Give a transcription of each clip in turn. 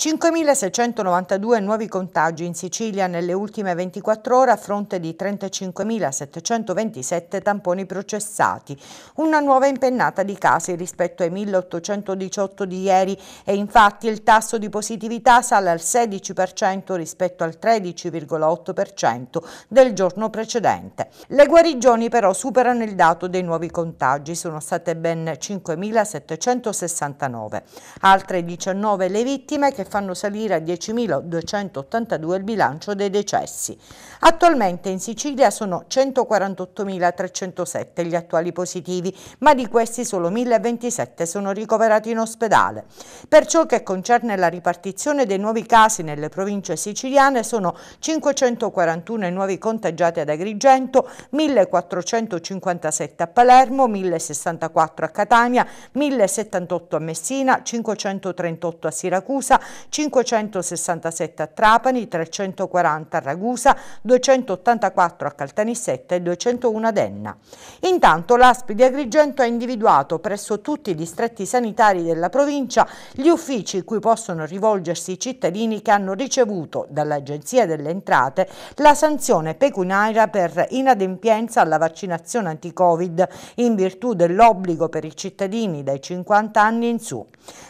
5.692 nuovi contagi in Sicilia nelle ultime 24 ore a fronte di 35.727 tamponi processati. Una nuova impennata di casi rispetto ai 1.818 di ieri e infatti il tasso di positività sale al 16% rispetto al 13,8% del giorno precedente. Le guarigioni però superano il dato dei nuovi contagi, sono state ben 5.769. Altre 19 le vittime che fanno salire a 10.282 il bilancio dei decessi. Attualmente in Sicilia sono 148.307 gli attuali positivi, ma di questi solo 1.027 sono ricoverati in ospedale. Per ciò che concerne la ripartizione dei nuovi casi nelle province siciliane sono 541 i nuovi contagiati ad Agrigento, 1.457 a Palermo, 1.064 a Catania, 1.078 a Messina, 538 a Siracusa, 567 a Trapani, 340 a Ragusa, 284 a Caltanissetta e 201 a Enna. Intanto l'ASP di Agrigento ha individuato presso tutti i distretti sanitari della provincia gli uffici cui possono rivolgersi i cittadini che hanno ricevuto dall'Agenzia delle Entrate la sanzione pecuniaria per inadempienza alla vaccinazione anti-Covid in virtù dell'obbligo per i cittadini dai 50 anni in su.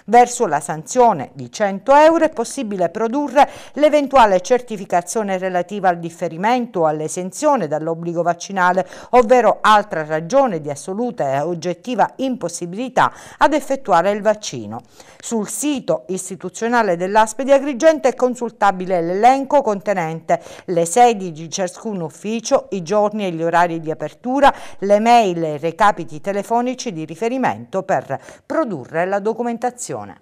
Verso la sanzione di 100 euro euro è possibile produrre l'eventuale certificazione relativa al differimento o all'esenzione dall'obbligo vaccinale, ovvero altra ragione di assoluta e oggettiva impossibilità ad effettuare il vaccino. Sul sito istituzionale dell'ASP di Agrigente è consultabile l'elenco contenente le sedi di ciascun ufficio, i giorni e gli orari di apertura, le mail e i recapiti telefonici di riferimento per produrre la documentazione.